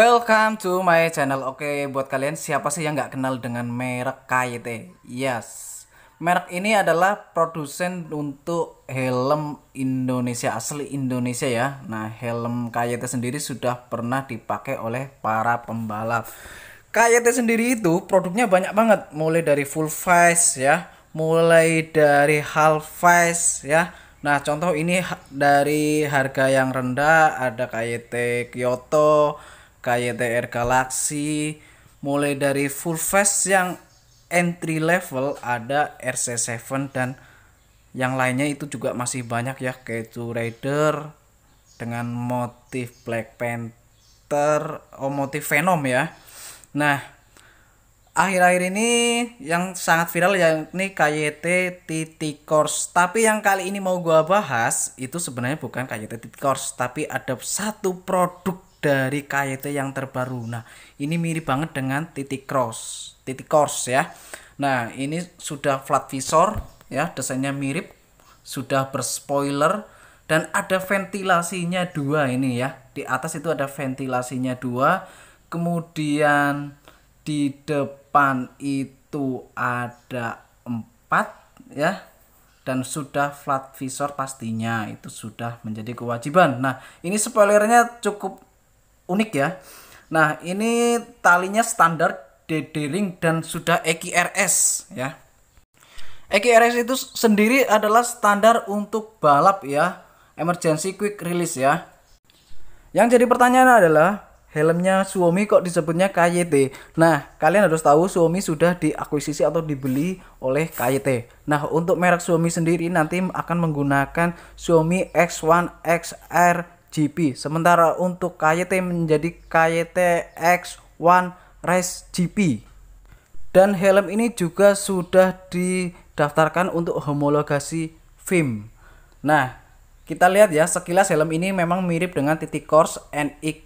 Welcome to my channel. Oke, buat kalian siapa sih yang nggak kenal dengan merek KYT? Yes, merek ini adalah produsen untuk helm Indonesia asli Indonesia ya. Nah, helm KYT sendiri sudah pernah dipakai oleh para pembalap. KYT sendiri itu produknya banyak banget, mulai dari full face ya, mulai dari half face ya. Nah, contoh ini dari harga yang rendah ada KYT Kyoto, KYTR Galaxy, mulai dari full face yang entry level ada RC7 dan yang lainnya itu juga masih banyak ya kayak itu Rider dengan motif Black Panther, oh motif Venom ya. Nah, akhir-akhir ini yang sangat viral yakni KYT Course. Tapi yang kali ini mau gua bahas itu sebenarnya bukan KYT Course tapi ada satu produk dari KYT yang terbaru. Nah, ini mirip banget dengan titik cross, titik cross ya. Nah, ini sudah flat visor ya, desainnya mirip, sudah berspoiler dan ada ventilasinya dua ini ya. Di atas itu ada ventilasinya dua, kemudian di depan itu ada empat ya dan sudah flat visor pastinya itu sudah menjadi kewajiban. Nah, ini spoilernya cukup unik ya. Nah, ini talinya standar DD ring dan sudah RS ya. RS itu sendiri adalah standar untuk balap ya, emergency quick release ya. Yang jadi pertanyaan adalah helmnya Suomi kok disebutnya KYT. Nah, kalian harus tahu Suomi sudah diakuisisi atau dibeli oleh KYT. Nah, untuk merek Suomi sendiri nanti akan menggunakan Suomi X1 XR GP. Sementara untuk KYT menjadi KYT X1 Race GP. Dan helm ini juga sudah didaftarkan untuk homologasi FIM. Nah, kita lihat ya sekilas helm ini memang mirip dengan titik course NX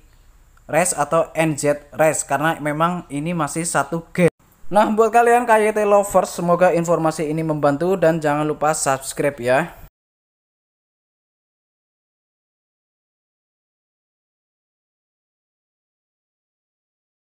Race atau NZ Race karena memang ini masih satu game. Nah, buat kalian KYT lovers, semoga informasi ini membantu dan jangan lupa subscribe ya.